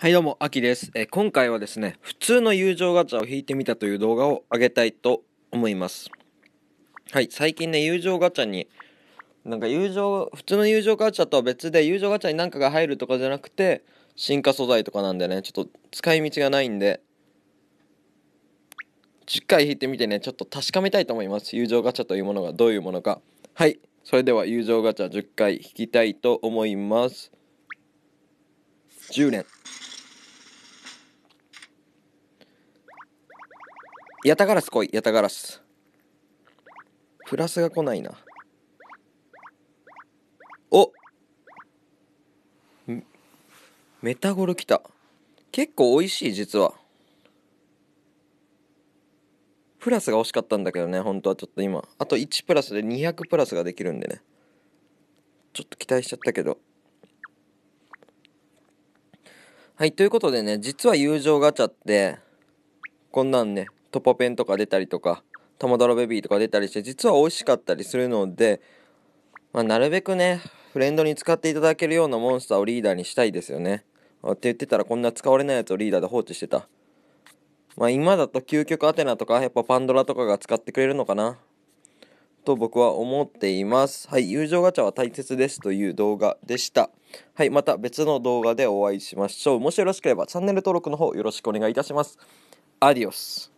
はいどうも、あきです、えー、今回はですね、普通の友情ガチャを引いてみたという動画を上げたいと思います。はい、最近ね、友情ガチャに、なんか友情、普通の友情ガチャとは別で、友情ガチャに何かが入るとかじゃなくて、進化素材とかなんでね、ちょっと使い道がないんで、10回引いてみてね、ちょっと確かめたいと思います。友情ガチャというものがどういうものか。はい、それでは友情ガチャ10回引きたいと思います。10年。ヤタガラス来い、ヤタガラス。プラスが来ないな。おメタゴル来た。結構美味しい、実は。プラスが惜しかったんだけどね、本当はちょっと今。あと1プラスで200プラスができるんでね。ちょっと期待しちゃったけど。はい、ということでね、実は友情ガチャって、こんなんね、トポペンとか出たりとか、トモドロベビーとか出たりして、実は美味しかったりするので、まあ、なるべくね、フレンドに使っていただけるようなモンスターをリーダーにしたいですよね。って言ってたらこんな使われないやつをリーダーで放置してた。まあ今だと究極アテナとか、やっぱパンドラとかが使ってくれるのかな。と僕は思っています。はい、友情ガチャは大切ですという動画でした。はい、また別の動画でお会いしましょう。もしよろしければチャンネル登録の方よろしくお願いいたします。アディオス。